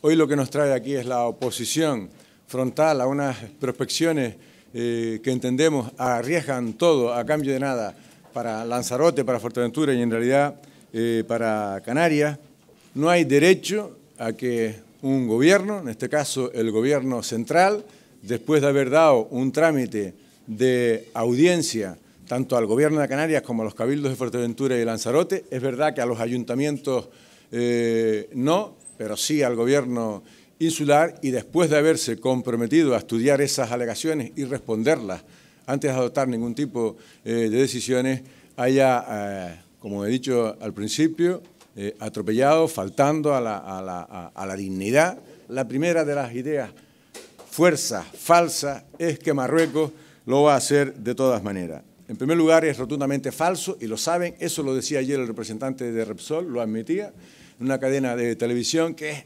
Hoy lo que nos trae aquí es la oposición frontal a unas prospecciones eh, que entendemos arriesgan todo a cambio de nada para Lanzarote, para Fuerteventura y en realidad eh, para Canarias. No hay derecho a que un gobierno, en este caso el gobierno central, después de haber dado un trámite de audiencia tanto al gobierno de Canarias como a los cabildos de Fuerteventura y Lanzarote, es verdad que a los ayuntamientos eh, no, pero sí al gobierno insular y después de haberse comprometido a estudiar esas alegaciones y responderlas antes de adoptar ningún tipo eh, de decisiones, haya, eh, como he dicho al principio, eh, atropellado, faltando a la, dignidad. La primera de las ideas fuerza falsa, es que Marruecos lo va a hacer de todas maneras. En primer lugar, es rotundamente falso y lo saben, eso lo decía ayer el representante de Repsol, lo admitía una cadena de televisión que es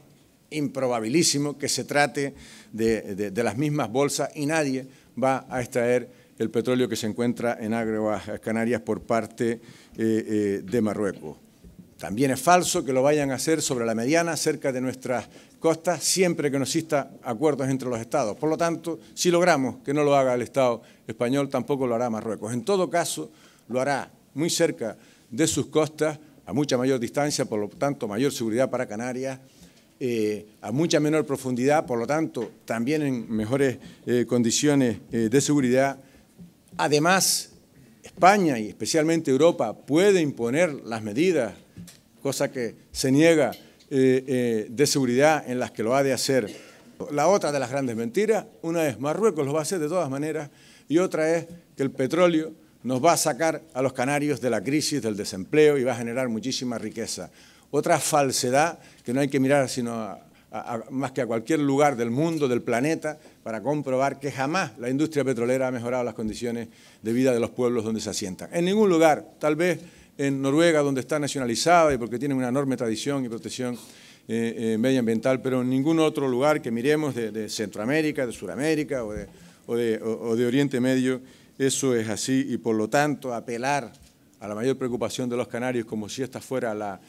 improbabilísimo que se trate de, las mismas bolsas y nadie va a extraer el petróleo que se encuentra en Aguas Canarias por parte eh, eh, de Marruecos. También es falso que lo vayan a hacer sobre la mediana, cerca de nuestras costas, siempre que no exista acuerdos entre los Estados. Por lo tanto, si logramos que no lo haga el Estado español, tampoco lo hará Marruecos. En todo caso, lo hará muy cerca de sus costas a mucha mayor distancia, por lo tanto, mayor seguridad para Canarias, eh, a mucha menor profundidad, por lo tanto, también en mejores eh, condiciones eh, de seguridad. Además, España y especialmente Europa puede imponer las medidas, cosa que se niega de seguridad en las que lo ha de hacer. La otra de las grandes mentiras, una es Marruecos lo va a hacer de todas maneras y otra es que el petróleo nos va a sacar a los canarios de la crisis, del desempleo y va a generar muchísima riqueza. Otra falsedad que no hay que mirar sino más que a cualquier lugar del mundo, del planeta, para comprobar que jamás la industria petrolera ha mejorado las condiciones de vida de los pueblos donde se asientan. En ningún lugar, tal vez en Noruega, donde está nacionalizada y porque tiene una enorme tradición y protección eh, eh, medioambiental, pero en ningún otro lugar que miremos de, Centroamérica, de Sudamérica o de Oriente Medio, eso es así y por lo tanto apelar a la mayor preocupación de los canarios como si esta fuera la,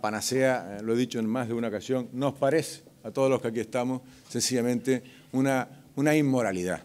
panacea, eh, lo he dicho en más de una ocasión, nos parece a todos los que aquí estamos sencillamente una inmoralidad.